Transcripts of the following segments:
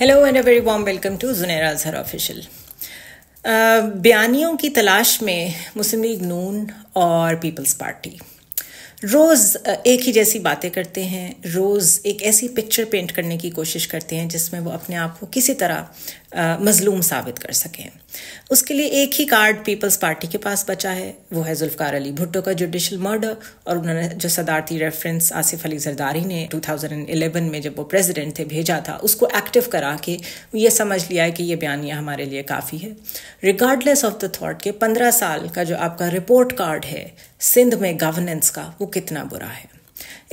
Hello and a very warm welcome to Zunaira Azhar official बयानियों की तलाश में मुस्लिम लीग नून और पीपल्स पार्टी रोज़ एक ही जैसी बातें करते हैं रोज़ एक ऐसी पिक्चर पेंट करने की कोशिश करते हैं जिसमें वो अपने आप को किसी तरह मज़लूम साबित कर सकें उसके लिए एक ही कार्ड पीपल्स पार्टी के पास बचा है वो है जुल्फ़ार अली भुट्टो का जुडिशल मर्डर और उन्होंने जो सदारती रेफरेंस आसिफ अली जरदारी ने 2011 में जब वो प्रेसिडेंट थे भेजा था उसको एक्टिव करा के ये समझ लिया है कि ये बयानिया हमारे लिए काफ़ी है रिगार्डलेस ऑफ द थाट के पंद्रह साल का जो आपका रिपोर्ट कार्ड है सिंध में गवर्नेंस का वो कितना बुरा है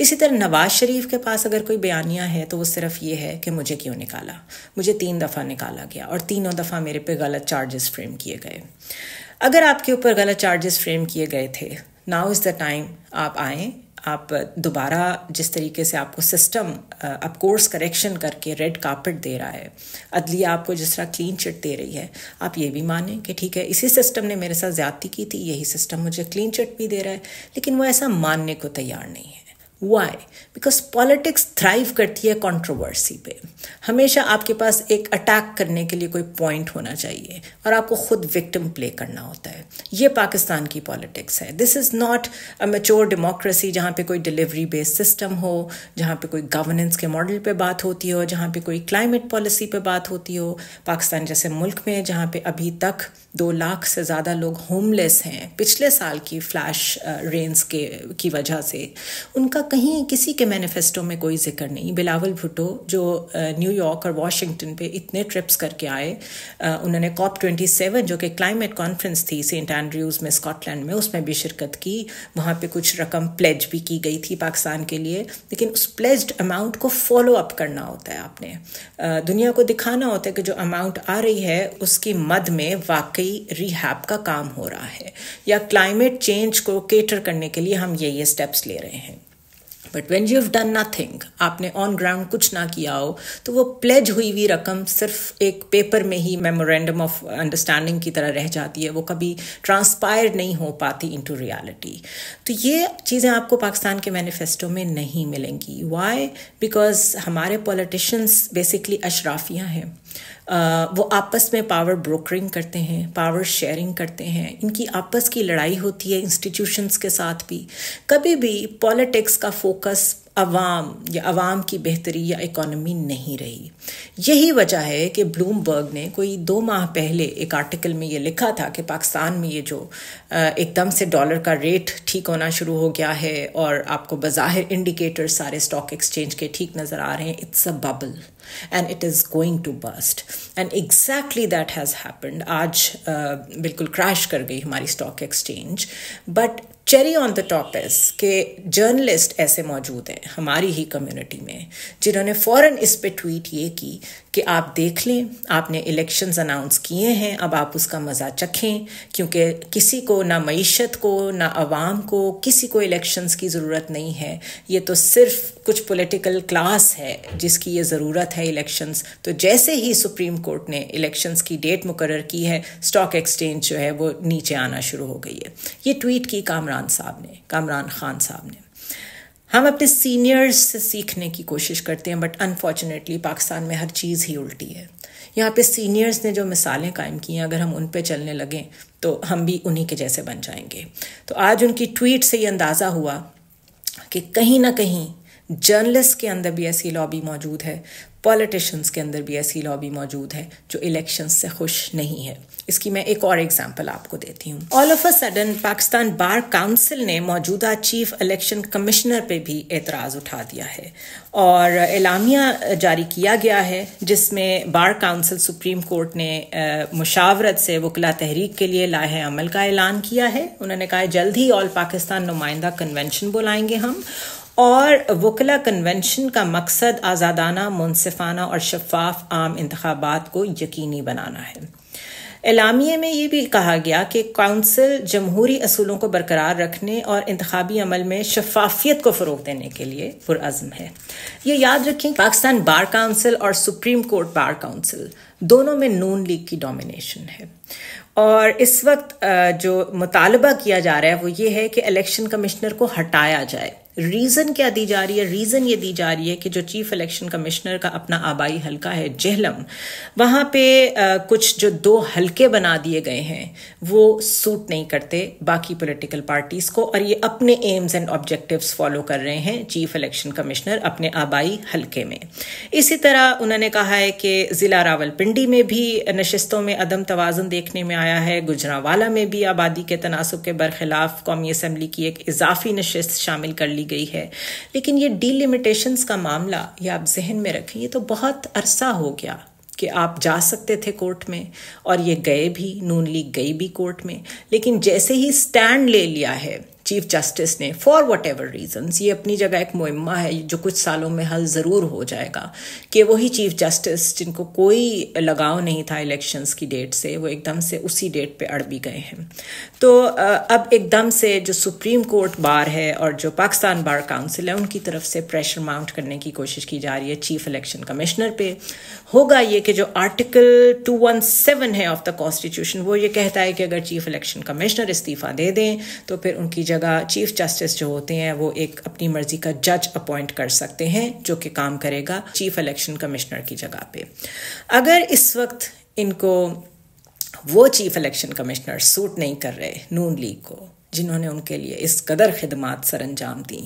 इसी तरह नवाज शरीफ के पास अगर कोई बयानिया है तो वो सिर्फ ये है कि मुझे क्यों निकाला मुझे तीन दफ़ा निकाला गया और तीनों दफ़ा मेरे पे गलत चार्जेस फ्रेम किए गए अगर आपके ऊपर गलत चार्जेस फ्रेम किए गए थे नाउ इज़ द टाइम आप आए आप दोबारा जिस तरीके से आपको सिस्टम अब कोर्स करेक्शन करके रेड कार्पेट दे रहा है अदलिया आपको जिस तरह क्लीन चिट दे रही है आप ये भी माने कि ठीक है इसी सिस्टम ने मेरे साथ ज़्यादती की थी यही सिस्टम मुझे क्लीन चिट भी दे रहा है लेकिन वो ऐसा मानने को तैयार नहीं है वाई बिकॉज पॉलिटिक्स थ्राइव करती है कंट्रोवर्सी पे हमेशा आपके पास एक अटैक करने के लिए कोई पॉइंट होना चाहिए और आपको खुद विक्टिम प्ले करना होता है ये पाकिस्तान की पॉलिटिक्स है this is not a mature democracy जहाँ पे कोई डिलीवरी बेस्ड सिस्टम हो जहाँ पे कोई गवर्नेंस के मॉडल पे बात होती हो जहाँ पे कोई क्लाइमेट पॉलिसी पे बात होती हो पाकिस्तान जैसे मुल्क में जहाँ पे अभी तक दो लाख से ज़्यादा लोग होमलेस हैं पिछले साल की फ्लैश रेंस के की वजह से उनका कहीं किसी के मैनिफेस्टो में कोई जिक्र नहीं बिलावल भुट्टो जो न्यूयॉर्क और वाशिंगटन पे इतने ट्रिप्स करके आए उन्होंने कॉप ट्वेंटी सेवन जो कि क्लाइमेट कॉन्फ्रेंस थी सेंट एंड्रयूज़ में स्कॉटलैंड में उसमें भी शिरकत की वहाँ पे कुछ रकम प्लेज भी की गई थी पाकिस्तान के लिए लेकिन उस प्लेज्ड अमाउंट को फॉलो अप करना होता है आपने दुनिया को दिखाना होता है कि जो अमाउंट आ रही है उसकी मद में वाकई रिहैप का काम हो रहा है या क्लाइमेट चेंज को केटर करने के लिए हम ये ये स्टेप्स ले रहे हैं but when you have done nothing आपने ऑन ग्राउंड कुछ ना किया हो तो वो प्लेज हुई हुई रकम सिर्फ एक पेपर में ही मेमोरेंडम ऑफ अंडरस्टैंडिंग की तरह रह जाती है वो कभी ट्रांसपायर नहीं हो पाती इन टू रियालिटी तो ये चीज़ें आपको पाकिस्तान के मैनिफेस्टो में नहीं मिलेंगी वाई बिकॉज हमारे पॉलिटिशन्स बेसिकली अशराफियाँ हैं वो आपस में पावर ब्रोकरिंग करते हैं पावर शेयरिंग करते हैं इनकी आपस की लड़ाई होती है इंस्टीट्यूशंस के साथ भी कभी भी पॉलिटिक्स का फोकस अवाम या अवाम की बेहतरी या इकोनॉमी नहीं रही यही वजह है कि ब्लूमबर्ग ने कोई दो माह पहले एक आर्टिकल में ये लिखा था कि पाकिस्तान में ये जो एकदम से डॉलर का रेट ठीक होना शुरू हो गया है और आपको बाहिर इंडिकेटर सारे स्टॉक एक्सचेंज के ठीक नज़र आ रहे हैं it's a bubble and it is going to burst and exactly that has happened आज बिल्कुल uh, crash कर गई हमारी stock exchange, but. Cherry on the top is के जर्नलिस्ट ऐसे मौजूद हैं हमारी ही कम्युनिटी में जिन्होंने फ़ौर इस पर ट्वीट ये की कि आप देख लें आपने इलेक्शंस अनाउंस किए हैं अब आप उसका मज़ा चखें क्योंकि किसी को ना मीशत को ना आवाम को किसी को इलेक्शंस की ज़रूरत नहीं है ये तो सिर्फ कुछ पॉलिटिकल क्लास है जिसकी ये ज़रूरत है इलेक्शंस तो जैसे ही सुप्रीम कोर्ट ने इलेक्शंस की डेट मुकर की है स्टॉक एक्सचेंज जो है वो नीचे आना शुरू हो गई है ये ट्वीट की कामरा कामरान साहब ने कामरान खान साहब ने हम अपने सीनियर्स से सीखने की कोशिश करते हैं बट अनफॉर्चुनेटली पाकिस्तान में हर चीज़ ही उल्टी है यहाँ पे सीनियर्स ने जो मिसालें कायम की हैं अगर हम उन पे चलने लगें तो हम भी उन्हीं के जैसे बन जाएंगे तो आज उनकी ट्वीट से ये अंदाज़ा हुआ कि कहीं ना कहीं जर्नलिस्ट के अंदर भी ऐसी लॉबी मौजूद है पॉलिटिशियंस के अंदर भी ऐसी लॉबी मौजूद है जो इलेक्शन से खुश नहीं है इसकी मैं एक और एग्जांपल आपको देती हूँ all of a sudden Pakistan bar council ने मौजूदा चीफ इलेक्शन कमिश्नर पे भी एतराज़ उठा दिया है और एलामिया जारी किया गया है जिसमें बार काउंसिल सुप्रीम कोर्ट ने मुशावरत से वकला तहरीक के लिए लाहे अमल का ऐलान किया है उन्होंने कहा जल्द ही ऑल पाकिस्तान नुमाइंदा कन्वेंशन बुलाएंगे हम और वकला कन्वेंशन का मकसद आज़ादाना मुनसिफाना और शफाफ आम इंतबात को यकीनी बनाना है एलामिया में ये भी कहा गया कि काउंसिल जमहूरी असूलों को बरकरार रखने और इंतबी अमल में शफाफियत को फ़रोग देने के लिए पुरज़म है ये याद रखें पाकिस्तान बार काउंसिल और सुप्रीम कोर्ट बार काउंसिल दोनों में नून लीग की डोमिनेशन है और इस वक्त जो मुतालबा किया जा रहा है वो ये है कि इलेक्शन कमिश्नर को हटाया जाए रीज़न क्या दी जा रही है रीज़न ये दी जा रही है कि जो चीफ इलेक्शन कमिश्नर का अपना आबाई हलका है जेहलम वहां पे आ, कुछ जो दो हलके बना दिए गए हैं वो सूट नहीं करते बाकी पॉलिटिकल पार्टीज़ को और ये अपने एम्स एंड ऑब्जेक्टिव्स फॉलो कर रहे हैं चीफ इलेक्शन कमिश्नर अपने आबाई हलके में इसी तरह उन्होंने कहा है कि ज़िला रावलपिंडी में भी नशस्तों में अदम तोज़न देखने में आया है गुजरावाला में भी आबादी के तनासब के बरखिलाफ कौमी असम्बली की एक इजाफी नशस्त शामिल कर ली दी गई है लेकिन ये डीलिमिटेशंस का मामला ये आप जहन में रखें ये तो बहुत अरसा हो गया कि आप जा सकते थे कोर्ट में और ये गए भी नून लीग गई भी कोर्ट में लेकिन जैसे ही स्टैंड ले लिया है चीफ जस्टिस ने फॉर वट एवर रीजन्स ये अपनी जगह एक मुहिमा है जो कुछ सालों में हल ज़रूर हो जाएगा कि वही चीफ जस्टिस जिनको कोई लगाव नहीं था इलेक्शंस की डेट से वो एकदम से उसी डेट पे अड़ भी गए हैं तो अब एकदम से जो सुप्रीम कोर्ट बार है और जो पाकिस्तान बार काउंसिल है उनकी तरफ से प्रेशर माउंट करने की कोशिश की जा रही है चीफ इलेक्शन कमिश्नर पे होगा ये कि जो आर्टिकल 217 है ऑफ द कॉन्स्टिट्यूशन वो ये कहता है कि अगर चीफ इलेक्शन कमिश्नर इस्तीफ़ा दे दें तो फिर उनकी जगह चीफ जस्टिस जो होते हैं वो एक अपनी मर्जी का जज अपॉइंट कर सकते हैं जो कि काम करेगा चीफ इलेक्शन कमिश्नर की जगह पे अगर इस वक्त इनको वो चीफ इलेक्शन कमिश्नर सूट नहीं कर रहे नून लीग को जिन्होंने उनके लिए इस कदर खिदमत सर अंजाम दी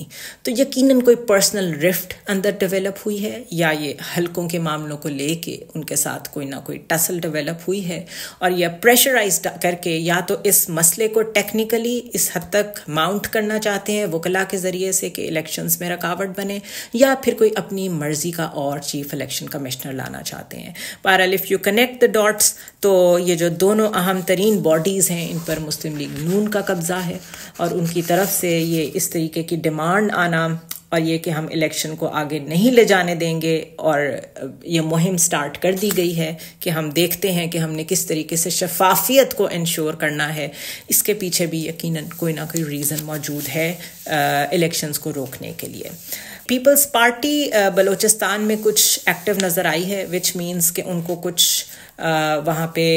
तो यकीनन कोई पर्सनल रिफ्ट अंदर डेवलप हुई है या ये हलकों के मामलों को लेके उनके साथ कोई ना कोई टसल डेवलप हुई है और यह प्रेशराइज करके या तो इस मसले को टेक्निकली इस हद तक माउंट करना चाहते हैं वकला के ज़रिए से कि इलेक्शंस में रुकावट बने या फिर कोई अपनी मर्ज़ी का और चीफ इलेक्शन कमिश्नर लाना चाहते हैं बहरहाल if you connect the dots तो ये जो दोनों अहम तरीन बॉडीज़ हैं इन पर मुस्लिम लीग नून का कब्ज़ा है और उनकी तरफ से ये इस तरीके की डिमांड आना और ये कि हम इलेक्शन को आगे नहीं ले जाने देंगे और ये मुहिम स्टार्ट कर दी गई है कि हम देखते हैं कि हमने किस तरीके से शफाफियत को इंश्योर करना है इसके पीछे भी यकीनन कोई ना कोई रीज़न मौजूद है इलेक्शंस को रोकने के लिए पीपल्स पार्टी बलूचिस्तान में कुछ एक्टिव नज़र आई है विच मीन्स कि उनको कुछ वहाँ पे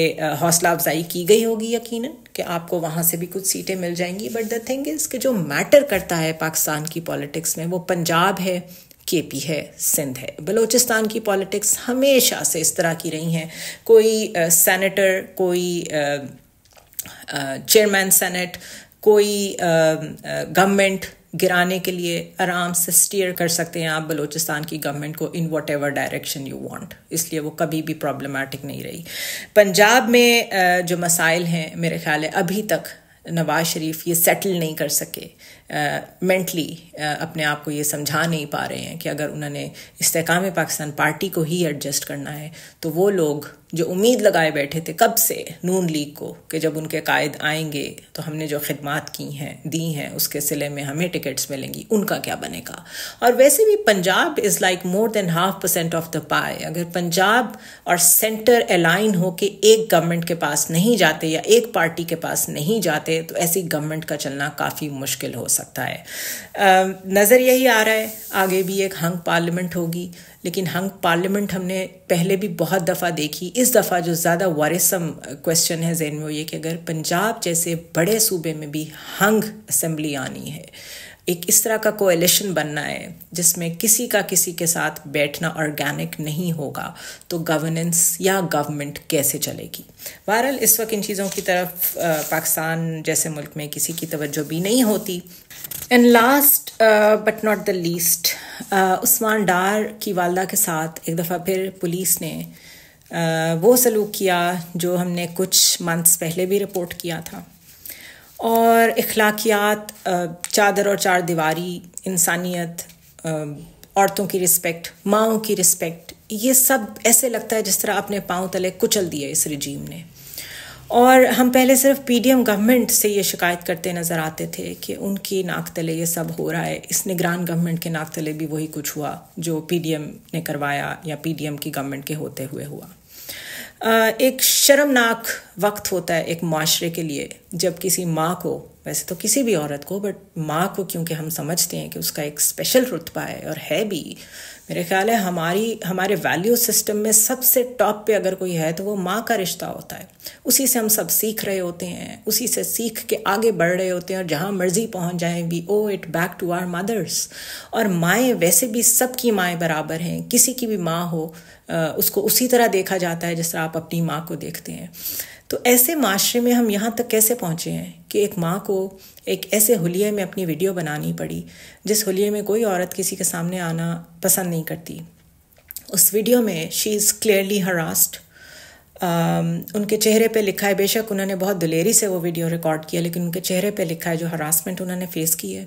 हौसला अफजाई की गई होगी यकीनन कि आपको वहाँ से भी कुछ सीटें मिल जाएंगी बट द थिंग इज़ कि जो मैटर करता है पाकिस्तान की पॉलिटिक्स में वो पंजाब है के पी है सिंध है बलूचिस्तान की पॉलिटिक्स हमेशा से इस तरह की रही हैं कोई सेनेटर uh, कोई चेयरमैन uh, सेनेट uh, कोई गवर्नमेंट गिराने के लिए आराम से स्टीयर कर सकते हैं आप बलूचिस्तान की गवर्नमेंट को in whatever direction you want इसलिए वो कभी भी प्रॉब्लमेटिक नहीं रही पंजाब में जो मसाइल हैं मेरे ख्याल है अभी तक नवाज शरीफ ये सेटल नहीं कर सके मेंटली uh, uh, अपने आप को ये समझा नहीं पा रहे हैं कि अगर उन्होंने इस्तेकाम पाकिस्तान पार्टी को ही एडजस्ट करना है तो वो लोग जो उम्मीद लगाए बैठे थे कब से नून लीग को कि जब उनके कायद आएंगे तो हमने जो खदमात की हैं दी हैं उसके सिले में हमें टिकट्स मिलेंगी उनका क्या बनेगा और वैसे भी Punjab is like more than half percent of the pie अगर पंजाब और सेंटर अलाइन हो के एक गवर्नमेंट के पास नहीं जाते या एक पार्टी के पास नहीं जाते तो ऐसी गवर्नमेंट का चलना काफ़ी मुश्किल हो सकता है नज़र यही आ रहा है आगे भी एक हंग पार्लियामेंट होगी लेकिन हम पार्लियामेंट हमने पहले भी बहुत दफ़ा देखी इस दफ़ा जो ज़्यादा वारिसम क्वेश्चन है जहन में वो ये कि अगर पंजाब जैसे बड़े सूबे में भी हंग असम्बली आनी है एक इस तरह का कोएलिशन बनना है जिसमें किसी का किसी के साथ बैठना ऑर्गेनिक नहीं होगा तो गवर्नेंस या गवर्नमेंट कैसे चलेगी बहरहाल इस वक्त इन चीज़ों की तरफ पाकिस्तान जैसे मुल्क में किसी की तवज्जो भी नहीं होती and last but not the least Usman Dar की वालदा के साथ एक दफ़ा फिर पुलिस ने uh, वो सलूक किया जो हमने कुछ मंथ्स पहले भी रिपोर्ट किया था और अखलाकियात चादर और चार दीवारी इंसानियत औरतों की रिस्पेक्ट माओ की रिस्पेक्ट ये सब ऐसे लगता है जिस तरह अपने पाँव तले कुचल दिए इस रिजीम ने और हम पहले सिर्फ पीडीएम गवर्नमेंट से ये शिकायत करते नज़र आते थे कि उनकी नाक तले ये सब हो रहा है इस निगरान गवर्नमेंट के नाक तले भी वही कुछ हुआ जो पीडीएम ने करवाया या पीडीएम की गवर्नमेंट के होते हुए हुआ एक शर्मनाक वक्त होता है एक माशरे के लिए जब किसी माँ को वैसे तो किसी भी औरत को बट माँ को क्योंकि हम समझते हैं कि उसका एक स्पेशल रुतबा है और है भी मेरे ख्याल है हमारी हमारे वैल्यू सिस्टम में सबसे टॉप पे अगर कोई है तो वो माँ का रिश्ता होता है उसी से हम सब सीख रहे होते हैं उसी से सीख के आगे बढ़ रहे होते हैं और जहाँ मर्जी पहुँच जाए we owe it back to our mothers और माएँ वैसे भी सबकी माएँ बराबर हैं किसी की भी माँ हो उसको उसी तरह देखा जाता है जिस तरह आप अपनी माँ को देखते हैं तो ऐसे माशरे में हम यहाँ तक कैसे पहुँचे हैं कि एक माँ को एक ऐसे हुलिये में अपनी वीडियो बनानी पड़ी जिस हुलिये में कोई औरत किसी के सामने आना पसंद नहीं करती उस वीडियो में शी इज़ क्लियरली हरास्ड उनके चेहरे पे लिखा है बेशक उन्होंने बहुत दिलेरी से वो वीडियो रिकॉर्ड किया लेकिन उनके चेहरे पे लिखा है जो हरासमेंट उन्होंने फेस की है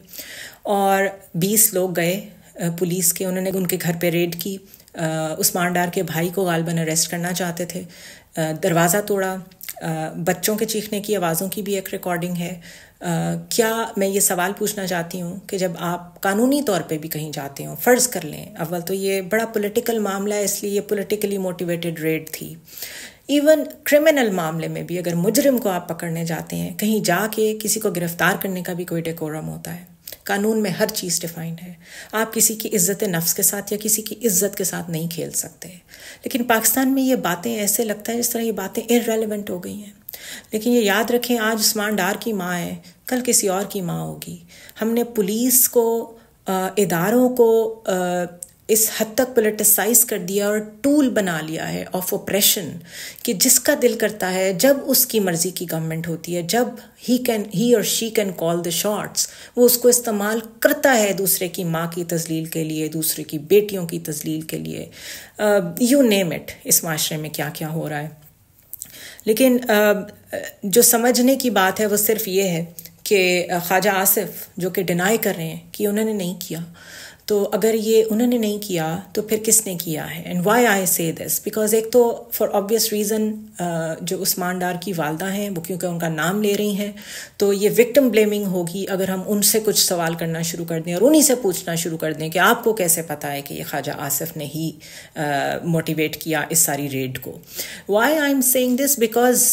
और 20 लोग गए पुलिस के उन्होंने उनके घर पे रेड की उस्मान डार के भाई को गालबन अरेस्ट करना चाहते थे दरवाज़ा तोड़ा बच्चों के चीखने की आवाज़ों की भी एक रिकॉर्डिंग है क्या मैं ये सवाल पूछना चाहती हूँ कि जब आप कानूनी तौर पे भी कहीं जाते हो फ़र्ज़ कर लें अव्वल तो ये बड़ा पॉलिटिकल मामला है इसलिए ये पॉलिटिकली मोटिवेटेड रेड थी इवन क्रिमिनल मामले में भी अगर मुजरिम को आप पकड़ने जाते हैं कहीं जाके किसी को गिरफ्तार करने का भी कोई डेकोरम होता है कानून में हर चीज़ डिफाइंड है आप किसी की इज्जत नफ्स के साथ या किसी की इज्जत के साथ नहीं खेल सकते लेकिन पाकिस्तान में ये बातें ऐसे लगता है जिस तरह ये बातें इरेलीवेंट हो गई हैं लेकिन ये याद रखें आज उस्मान डार की माँ है कल किसी और की माँ होगी हमने पुलिस को इदारों को इस हद तक पोलिटिसाइज कर दिया और टूल बना लिया है ऑफ ओप्रेशन कि जिसका दिल करता है जब उसकी मर्ज़ी की गवर्नमेंट होती है जब ही कैन ही और she can call the shots वो उसको इस्तेमाल करता है दूसरे की माँ की तजलील के लिए दूसरे की बेटियों की तजलील के लिए यू नेम इट इस माशरे में क्या क्या हो रहा है लेकिन uh, जो समझने की बात है वो सिर्फ ये है कि ख्वाजा आसिफ जो कि डिनाई कर रहे हैं कि उन्होंने नहीं किया तो अगर ये उन्होंने नहीं किया तो फिर किसने किया है एंड वाई आई से दिस बिकॉज एक तो फॉर ऑब्वियस रीज़न जो उस्मान डार की वालदा हैं वो क्योंकि उनका नाम ले रही हैं तो ये विक्टिम ब्लेमिंग होगी अगर हम उनसे कुछ सवाल करना शुरू कर दें और उन्हीं से पूछना शुरू कर दें कि आपको कैसे पता है कि ये ख्वाजा आसिफ ने ही मोटिवेट uh, किया इस सारी रेड को why I am saying this because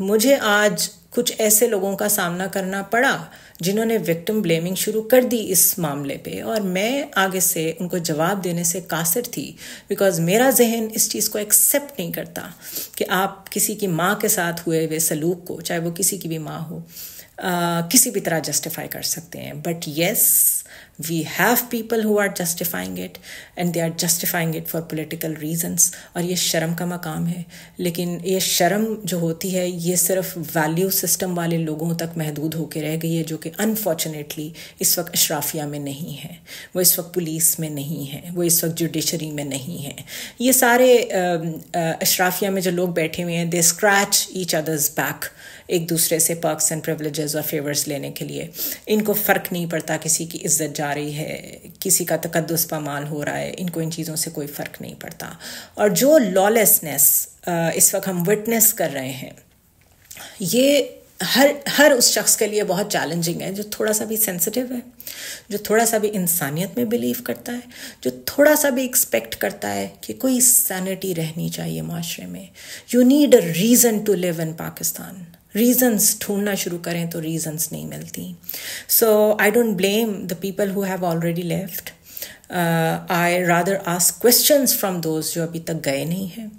मुझे आज कुछ ऐसे लोगों का सामना करना पड़ा जिन्होंने विक्टिम ब्लेमिंग शुरू कर दी इस मामले पे और मैं आगे से उनको जवाब देने से कासिर थी बिकॉज मेरा जहन इस चीज़ को एक्सेप्ट नहीं करता कि आप किसी की माँ के साथ हुए हुए सलूक को चाहे वो किसी की भी माँ हो आ, किसी भी तरह जस्टिफाई कर सकते हैं but yes We have people who are justifying it and they are justifying it for political reasons और ये शर्म का मकाम है लेकिन ये शर्म जो होती है ये सिर्फ वैल्यू सिस्टम वाले लोगों तक महदूद होकर रह गई है जो कि अनफॉर्चुनेटली इस वक्त अशराफिया में नहीं है वो इस वक्त पुलिस में नहीं है वो इस वक्त जुडिशरी में नहीं है ये सारे अशराफिया में जो लोग बैठे हुए हैं they scratch each others back एक दूसरे से पर्कस एंड प्रिवलेजेस और फेवर्स लेने के लिए इनको फ़र्क नहीं पड़ता किसी की इज्जत इज़्ज़त जा रही है किसी का तकदस पामाल हो रहा है इनको इन चीज़ों से कोई फ़र्क नहीं पड़ता और जो लॉलेसनेस इस वक्त हम विटनेस कर रहे हैं ये हर हर उस शख्स के लिए बहुत चैलेंजिंग है जो थोड़ा सा भी सेंसिटिव है जो थोड़ा सा भी इंसानियत में बिलीव करता है जो थोड़ा सा भी एक्सपेक्ट करता है कि कोई सैनिटी रहनी चाहिए माशरे में you need a reason to live in Pakistan reasons ढूंढना शुरू करें तो रीजन्स नहीं मिलती so I don't blame the people who have already left I rather ask question from those जो अभी तक गए नहीं हैं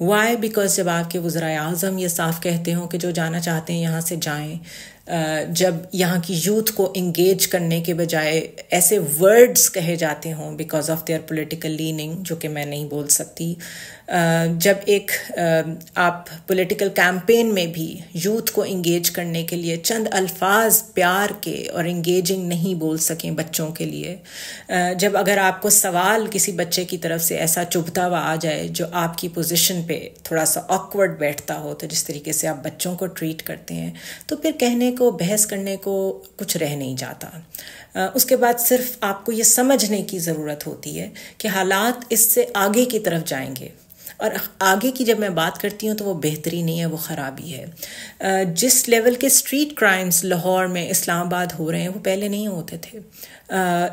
वाई बिकॉज जब आपके वज्रा अजम ये साफ कहते हों कि जो जाना चाहते हैं यहाँ से जाएं uh, जब यहाँ की यूथ को इंगेज करने के बजाय ऐसे वर्ड्स कहे जाते हों because of their political leaning जो कि मैं नहीं बोल सकती जब एक आप पॉलिटिकल कैंपेन में भी यूथ को इंगेज करने के लिए चंद अल्फाज प्यार के और इंगेजिंग नहीं बोल सकें बच्चों के लिए जब अगर आपको सवाल किसी बच्चे की तरफ से ऐसा चुभता हुआ आ जाए जो आपकी पोजीशन पे थोड़ा सा ऑकवर्ड बैठता हो तो जिस तरीके से आप बच्चों को ट्रीट करते हैं तो फिर कहने को बहस करने को कुछ रह नहीं जाता उसके बाद सिर्फ आपको ये समझने की ज़रूरत होती है कि हालात इससे आगे की तरफ जाएंगे और आगे की जब मैं बात करती हूँ तो वो बेहतरी नहीं है वो ख़राबी है जिस लेवल के स्ट्रीट क्राइम्स लाहौर में इस्लामाबाद हो रहे हैं वो पहले नहीं होते थे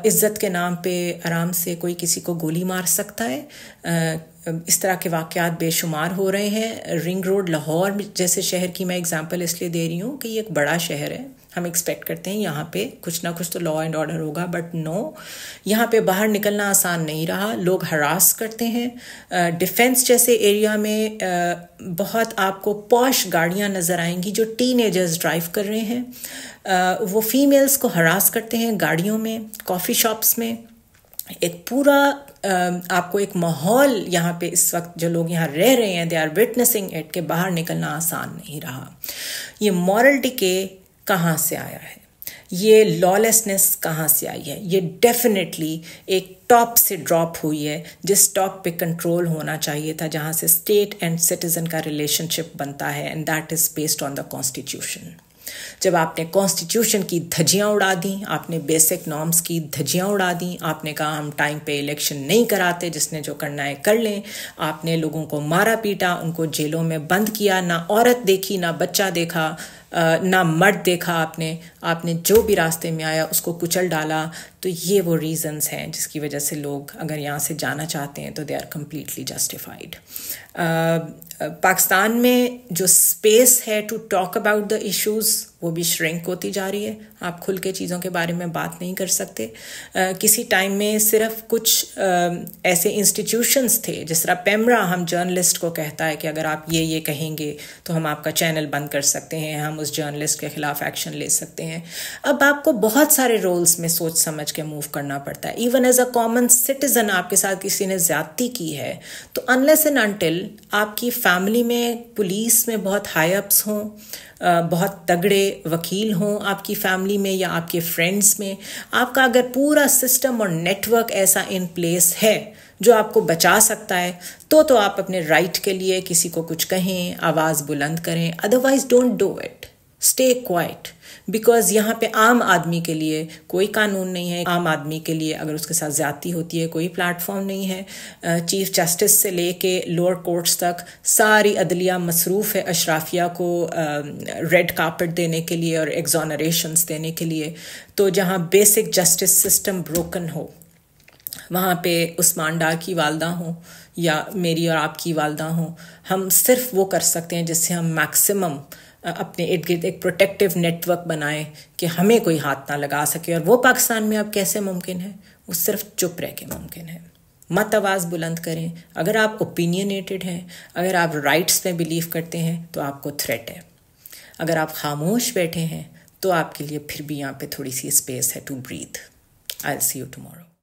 इज़्ज़त के नाम पे आराम से कोई किसी को गोली मार सकता है इस तरह के वाक़ात बेशुमार हो रहे हैं रिंग रोड लाहौर जैसे शहर की मैं एग्ज़ाम्पल इसलिए दे रही हूँ कि ये एक बड़ा शहर है हम एक्सपेक्ट करते हैं यहाँ पे कुछ ना कुछ तो लॉ एंड ऑर्डर होगा बट नो यहाँ पे बाहर निकलना आसान नहीं रहा लोग हरास करते हैं डिफेंस जैसे एरिया में बहुत आपको पॉश गाड़ियाँ नज़र आएंगी जो टीन ड्राइव कर रहे हैं वो फीमेल्स को हरास करते हैं गाड़ियों में कॉफ़ी शॉप्स में एक पूरा आपको एक माहौल यहाँ पे इस वक्त जो लोग यहाँ रह रहे हैं दे आर विटनेसिंग इट के बाहर निकलना आसान नहीं रहा ये मॉरल डिके कहाँ से आया है ये लॉलेसनेस कहाँ से आई है ये डेफिनेटली एक टॉप से ड्रॉप हुई है जिस टॉप पे कंट्रोल होना चाहिए था जहाँ से स्टेट एंड सिटीजन का रिलेशनशिप बनता है and that is based on the constitution जब आपने कॉन्स्टिट्यूशन की धज्जियाँ उड़ा दी आपने बेसिक नॉर्म्स की धज्जियाँ उड़ा दी आपने कहा हम टाइम पे इलेक्शन नहीं कराते जिसने जो करना है कर लें आपने लोगों को मारा पीटा उनको जेलों में बंद किया ना औरत देखी ना बच्चा देखा ना मर्द देखा आपने आपने जो भी रास्ते में आया उसको कुचल डाला तो ये वो रीज़न्स हैं जिसकी वजह से लोग अगर यहाँ से जाना चाहते हैं तो they are completely justified Pakistan में जो स्पेस है to talk about the issues वो भी श्रिंक होती जा रही है आप खुल के चीज़ों के बारे में बात नहीं कर सकते uh, किसी टाइम में सिर्फ कुछ um, ऐसे इंस्टीट्यूशंस थे जिस तरह पेमरा हम जर्नलिस्ट को कहता है कि अगर आप ये ये कहेंगे तो हम आपका चैनल बंद कर सकते हैं हम उस जर्नलिस्ट के ख़िलाफ़ एक्शन ले सकते हैं अब आपको बहुत सारे रोल्स में सोच समझ के मूव करना पड़ता है even as a common citizen आपके साथ किसी ने ज्यादती की है तो अनलेस एंड अनटिल आपकी फैमिली में पुलिस में बहुत हाई अप्स हों बहुत तगड़े वकील हों आपकी फैमिली में या आपके फ्रेंड्स में आपका अगर पूरा सिस्टम और नेटवर्क ऐसा इन प्लेस है जो आपको बचा सकता है तो तो आप अपने राइट के लिए किसी को कुछ कहें आवाज़ बुलंद करें otherwise don't do it stay quiet because यहाँ पे आम आदमी के लिए कोई कानून नहीं है आम आदमी के लिए अगर उसके साथ ज़्यादती होती है कोई प्लेटफॉर्म नहीं है चीफ जस्टिस से लेके लोअर कोर्ट्स तक सारी अदलिया मसरूफ़ है अशराफिया को रेड कार्पेट देने के लिए और एग्जॉनरेशंस देने के लिए तो जहाँ बेसिक जस्टिस सिस्टम ब्रोकन हो वहाँ पे उस्मान डार की वालदा हों या मेरी और आपकी वालदा हों हम सिर्फ वो कर सकते हैं जिससे हम मैक्सिमम अपने इर्द गिर्द एक प्रोटेक्टिव नेटवर्क बनाएं कि हमें कोई हाथ ना लगा सके और वो पाकिस्तान में अब कैसे मुमकिन है वो सिर्फ चुप रह के मुमकिन है मत आवाज़ बुलंद करें अगर आप ओपिनियनेटेड हैं अगर आप राइट्स में बिलीव करते हैं तो आपको थ्रेट है अगर आप खामोश बैठे हैं तो आपके लिए फिर भी यहाँ पे थोड़ी सी स्पेस है to breathe I see you tomorrow